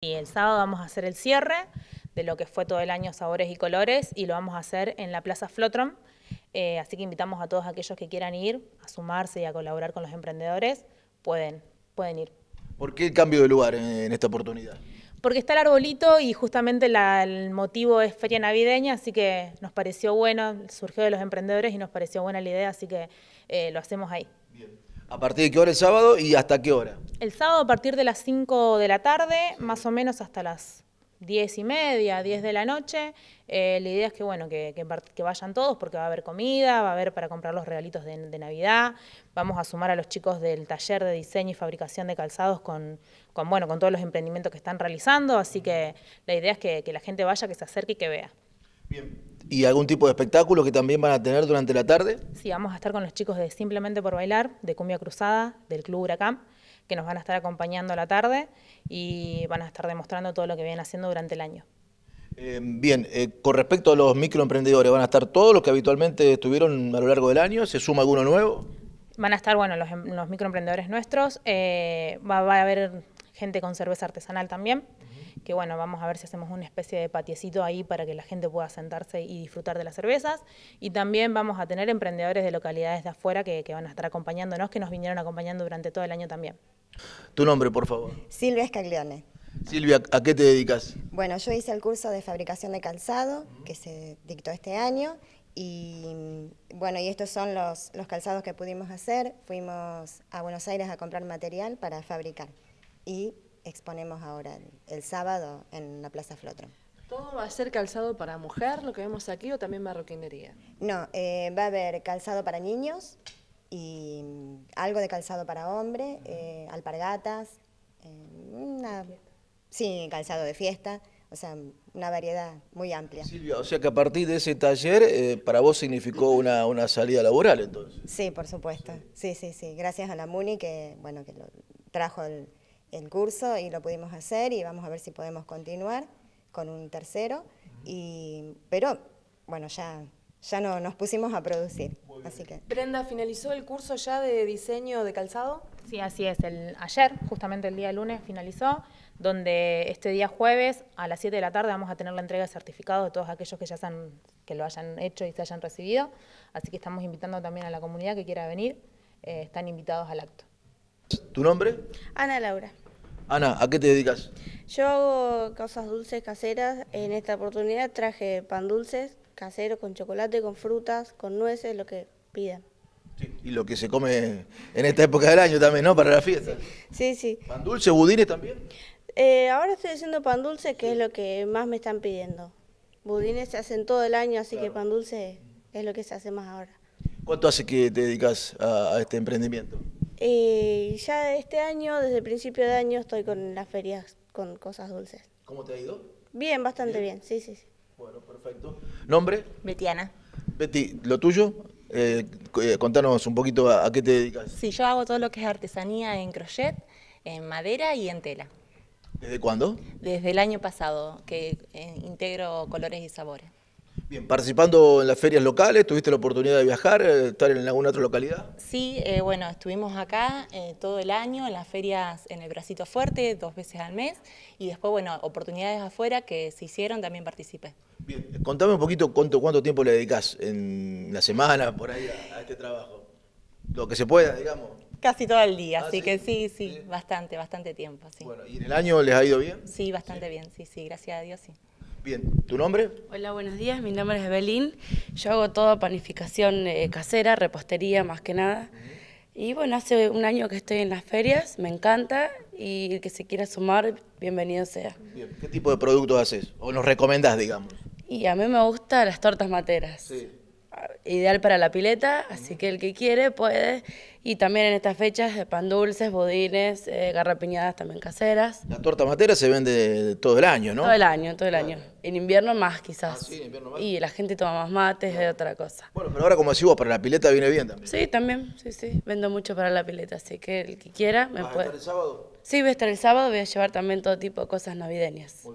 Y el sábado vamos a hacer el cierre de lo que fue todo el año Sabores y Colores y lo vamos a hacer en la Plaza Flotrom. Eh, así que invitamos a todos aquellos que quieran ir a sumarse y a colaborar con los emprendedores, pueden, pueden ir. ¿Por qué el cambio de lugar en, esta oportunidad? Porque está el arbolito y justamente el motivo es feria navideña, así que nos pareció bueno, surgió de los emprendedores y nos pareció buena la idea, así que eh, lo hacemos ahí. Bien. ¿A partir de qué hora el sábado y hasta qué hora? El sábado a partir de las 5 de la tarde, más o menos hasta las 10 y media, 10 de la noche. Eh, la idea es que, bueno, que, vayan todos porque va a haber comida, va a haber para comprar los regalitos de, Navidad. Vamos a sumar a los chicos del taller de diseño y fabricación de calzados con, bueno, con todos los emprendimientos que están realizando. Así que la idea es que, la gente vaya, que se acerque y que vea. Bien. ¿Y algún tipo de espectáculo que también van a tener durante la tarde? Sí, vamos a estar con los chicos de Simplemente por Bailar, de Cumbia Cruzada, del Club Huracán que nos van a estar acompañando a la tarde y van a estar demostrando todo lo que vienen haciendo durante el año. Eh, bien, eh, con respecto a los microemprendedores, ¿van a estar todos los que habitualmente estuvieron a lo largo del año? ¿Se suma alguno nuevo? Van a estar, bueno, los, em, microemprendedores nuestros, eh, va, a haber gente con cerveza artesanal también, que bueno, vamos a ver si hacemos una especie de patiecito ahí para que la gente pueda sentarse y disfrutar de las cervezas. Y también vamos a tener emprendedores de localidades de afuera que, van a estar acompañándonos, que nos vinieron acompañando durante todo el año también. Tu nombre, por favor. Silvia Escaglione. Silvia, ¿a qué te dedicas? Bueno, yo hice el curso de fabricación de calzado que se dictó este año y bueno, y estos son los, los calzados que pudimos hacer. Fuimos a Buenos Aires a comprar material para fabricar y exponemos ahora el, sábado en la Plaza Flotro. ¿Todo va a ser calzado para mujer, lo que vemos aquí, o también marroquinería? No, eh, va a haber calzado para niños y mm, algo de calzado para hombre, eh, alpargatas, eh, sí, calzado de fiesta, o sea, una variedad muy amplia. Silvia, o sea que a partir de ese taller, para vos significó una, una, salida laboral, entonces. Sí, por supuesto, sí, sí, sí, gracias a la MUNI que, bueno, que lo trajo el el curso y lo pudimos hacer y vamos a ver si podemos continuar con un tercero. Y, pero bueno, ya, ya no, nos pusimos a producir. Así que. Brenda, ¿finalizó el curso ya de diseño de calzado? Sí, así es. El, ayer, justamente el día lunes, finalizó, donde este día jueves a las 7 de la tarde vamos a tener la entrega de certificados de todos aquellos que ya que lo hayan hecho y se hayan recibido. Así que estamos invitando también a la comunidad que quiera venir, eh, están invitados al acto. ¿Tu nombre? Ana Laura. Ana, ¿a qué te dedicas? Yo hago cosas dulces caseras. En esta oportunidad traje pan dulces casero con chocolate, con frutas, con nueces, lo que pidan. y lo que se come en esta época del año también, ¿no? Para la fiesta. Sí, sí. ¿Pan dulce, budines también? Eh, ahora estoy haciendo pan dulce, que es lo que más me están pidiendo. Budines se hacen todo el año, así que pan dulce es lo que se hace más ahora. ¿Cuánto hace que te dedicas a este emprendimiento? Y ya este año, desde el principio de año, estoy con las ferias con cosas dulces. ¿Cómo te ha ido? Bien, bastante bien, sí, sí, sí. Bueno, perfecto. ¿Nombre? Betiana. Betty, ¿lo tuyo? Eh, eh, contanos un poquito a, qué te dedicas. Sí, yo hago todo lo que es artesanía en crochet, en madera y en tela. ¿Desde cuándo? Desde el año pasado, que eh, integro colores y sabores. Bien, participando en las ferias locales, ¿tuviste la oportunidad de viajar, eh, estar en alguna otra localidad? Sí, eh, bueno, estuvimos acá eh, todo el año en las ferias en el Bracito Fuerte, dos veces al mes, y después, bueno, oportunidades afuera que se hicieron, también participé. Bien, contame un poquito cuánto, tiempo le dedicas en la semana, por ahí, a, este trabajo. Lo que se pueda, digamos. Casi todo el día, ah, así que sí, sí, bastante, bastante tiempo. Bueno, ¿y en el año les ha ido bien? Sí, bastante bien, sí, sí, gracias a Dios, sí. Bien, ¿tu nombre? Hola, buenos días, mi nombre es Belín. Yo hago toda panificación eh, casera, repostería más que nada. Y bueno, hace un año que estoy en las ferias, me encanta y el que se quiera sumar, bienvenido sea. ¿Qué tipo de productos haces o nos recomendás, digamos? Y a mí me gustan las tortas materas. Sí ideal para la pileta, así que el que quiere puede. Y también en estas fechas, eh, pan dulces, bodines, eh, garrapiñadas también caseras. La torta matera se vende todo el año, ¿no? Todo el año, todo el año. En invierno más quizás. Ah, sí, en invierno más. Y la gente toma más mates, es otra cosa. Bueno, pero ahora como decís vos, para la pileta viene bien también. Sí, también, sí, sí. Vendo mucho para la pileta, así que el que quiera me puede. A estar el sábado? Sí, voy a estar el sábado, voy a llevar también todo tipo de cosas navideñas.